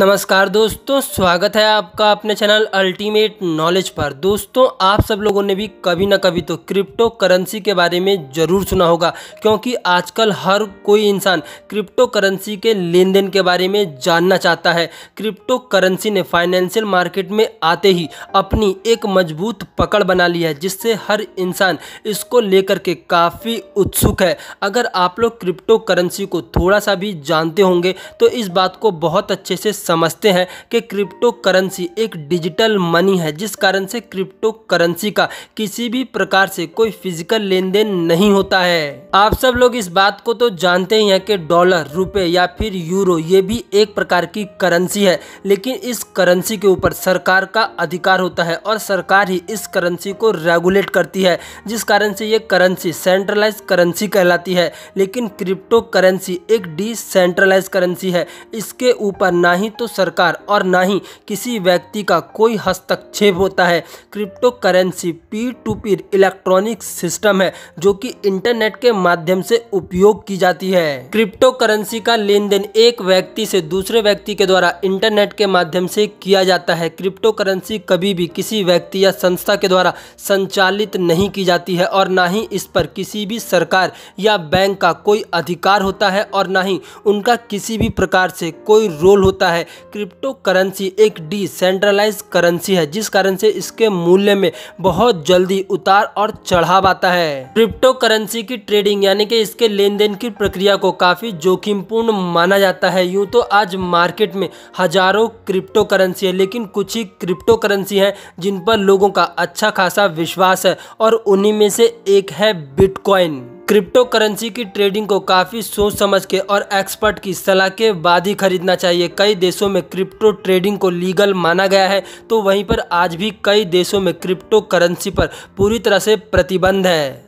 नमस्कार दोस्तों स्वागत है आपका अपने चैनल अल्टीमेट नॉलेज पर दोस्तों आप सब लोगों ने भी कभी ना कभी तो क्रिप्टो करेंसी के बारे में ज़रूर सुना होगा क्योंकि आजकल हर कोई इंसान क्रिप्टो करेंसी के लेन देन के बारे में जानना चाहता है क्रिप्टो करेंसी ने फाइनेंशियल मार्केट में आते ही अपनी एक मजबूत पकड़ बना ली है जिससे हर इंसान इसको लेकर के काफ़ी उत्सुक है अगर आप लोग क्रिप्टो करेंसी को थोड़ा सा भी जानते होंगे तो इस बात को बहुत अच्छे से समझते हैं कि क्रिप्टो करेंसी एक डिजिटल मनी है जिस कारण से क्रिप्टो करेंसी का किसी भी प्रकार से कोई फिजिकल लेन देन नहीं होता है आप सब लोग इस बात को तो जानते ही हैं कि डॉलर रुपए या फिर यूरो ये भी एक प्रकार की करेंसी है लेकिन इस करेंसी के ऊपर सरकार का अधिकार होता है और सरकार ही इस करेंसी को रेगुलेट करती है जिस कारण से ये करेंसी सेंट्रलाइज करेंसी कहलाती है लेकिन क्रिप्टो करेंसी एक डिसेंट्रलाइज करेंसी है इसके ऊपर ना ही तो सरकार और ना ही किसी व्यक्ति का कोई हस्तक्षेप होता है crypto currency P to P electronic system है जो कि इंटरनेट के माध्यम से उपयोग की जाती है क्रिप्टो करेंसी का लेन देन एक व्यक्ति से दूसरे व्यक्ति के द्वारा इंटरनेट के माध्यम से किया जाता है क्रिप्टो करेंसी कभी भी किसी व्यक्ति या संस्था के द्वारा संचालित नहीं की जाती है और ना ही इस पर किसी भी सरकार या बैंक का कोई अधिकार होता है और ना ही उनका किसी भी प्रकार से कोई रोल होता है क्रिप्टो करेंसी एक डिसेंट्रलाइज करेंसी है जिस कारण से इसके मूल्य में बहुत जल्दी उतार और चढ़ाव आता है क्रिप्टो करेंसी की ट्रेडिंग यानी कि इसके लेन देन की प्रक्रिया को काफी जोखिमपूर्ण माना जाता है यूं तो आज मार्केट में हजारों क्रिप्टो करेंसी है लेकिन कुछ ही क्रिप्टो करेंसी है जिन पर लोगों का अच्छा खासा विश्वास है और उन्हीं में से एक है बिटकॉइन क्रिप्टो करेंसी की ट्रेडिंग को काफ़ी सोच समझ के और एक्सपर्ट की सलाह के बाद ही खरीदना चाहिए कई देशों में क्रिप्टो ट्रेडिंग को लीगल माना गया है तो वहीं पर आज भी कई देशों में क्रिप्टो करेंसी पर पूरी तरह से प्रतिबंध है